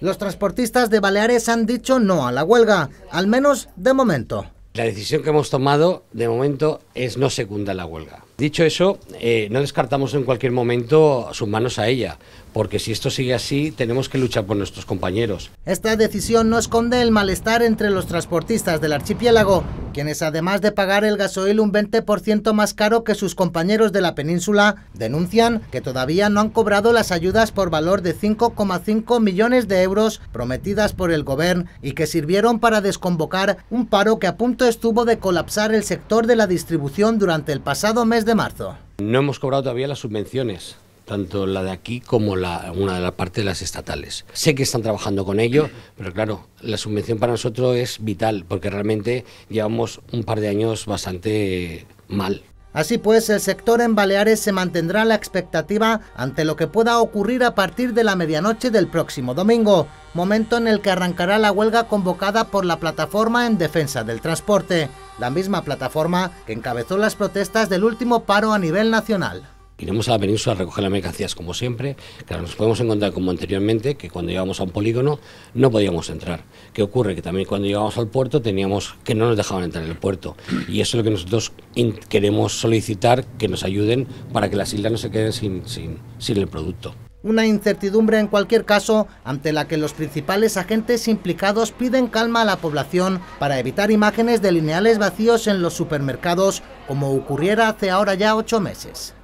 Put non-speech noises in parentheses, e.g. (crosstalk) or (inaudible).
Los transportistas de Baleares han dicho no a la huelga, al menos de momento. La decisión que hemos tomado de momento es no secundar la huelga. Dicho eso, eh, no descartamos en cualquier momento sus manos a ella, porque si esto sigue así, tenemos que luchar por nuestros compañeros. Esta decisión no esconde el malestar entre los transportistas del archipiélago, quienes además de pagar el gasoil un 20% más caro que sus compañeros de la península, denuncian que todavía no han cobrado las ayudas por valor de 5,5 millones de euros prometidas por el gobierno y que sirvieron para desconvocar un paro que a punto estuvo de colapsar el sector de la distribución durante el pasado mes de marzo. No hemos cobrado todavía las subvenciones tanto la de aquí como una de las partes las estatales. Sé que están trabajando con ello, (clears throat) pero claro, la subvención para nosotros es vital porque realmente llevamos un par de años bastante mal. Así pues, el sector en Baleares se mantendrá la expectativa ante lo que pueda ocurrir a partir de la medianoche del próximo domingo, momento en el que arrancará la huelga convocada por la plataforma en defensa del transporte, la misma plataforma que encabezó las protestas del último paro a nivel nacional iremos a la península a recoger las mercancías como siempre, claro, nos podemos encontrar como anteriormente, que cuando íbamos a un polígono no podíamos entrar. ¿Qué ocurre? Que también cuando íbamos al puerto teníamos que no nos dejaban entrar en el puerto. Y eso es lo que nosotros queremos solicitar, que nos ayuden para que las islas no se queden sin, sin el producto. Una incertidumbre en cualquier caso, ante la que los principales agentes implicados piden calma a la población para evitar imágenes de lineales vacíos en los supermercados, como ocurriera hace ahora ya ocho meses.